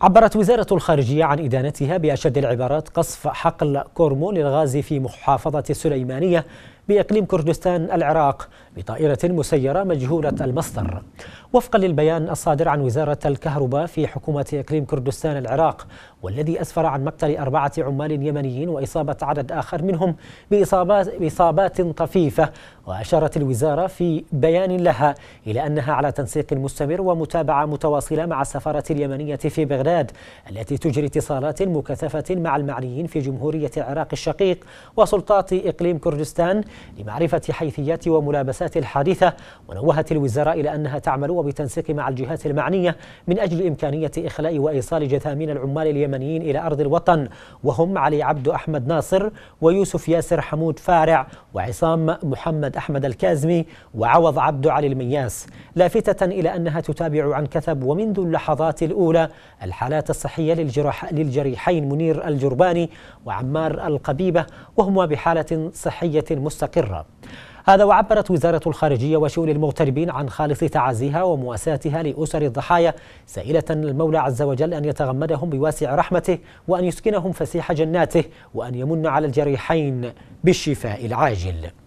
عبرت وزارة الخارجية عن إدانتها بأشد العبارات قصف حقل كورمو للغاز في محافظة السليمانية بإقليم كردستان العراق بطائرة مسيرة مجهولة المصدر وفقا للبيان الصادر عن وزارة الكهرباء في حكومة إقليم كردستان العراق والذي أسفر عن مقتل أربعة عمال يمنيين وإصابة عدد آخر منهم بإصابات, بإصابات طفيفة وأشارت الوزارة في بيان لها إلى أنها على تنسيق مستمر ومتابعة متواصلة مع السفارة اليمنية في بغداد التي تجري اتصالات مكثفة مع المعنيين في جمهورية العراق الشقيق وسلطات إقليم كردستان لمعرفة حيثيات وملابسات الحادثة ونوهت الوزارة إلى أنها تعمل وبتنسيق مع الجهات المعنية من أجل إمكانية إخلاء وإيصال جثامين العمال اليمنيين إلى أرض الوطن وهم علي عبد أحمد ناصر ويوسف ياسر حمود فارع وعصام محمد أحمد الكازمي وعوض عبد علي المياس لافتة إلى أنها تتابع عن كثب ومنذ اللحظات الأولى الحالات الصحية للجرح للجريحين منير الجرباني وعمار القبيبة وهما بحالة صحية مستقرة مستقرة هذا وعبرت وزارة الخارجية وشؤون المغتربين عن خالص تعازيها ومواساتها لأسر الضحايا سائلة المولى عز وجل أن يتغمدهم بواسع رحمته وأن يسكنهم فسيح جناته وأن يمن على الجريحين بالشفاء العاجل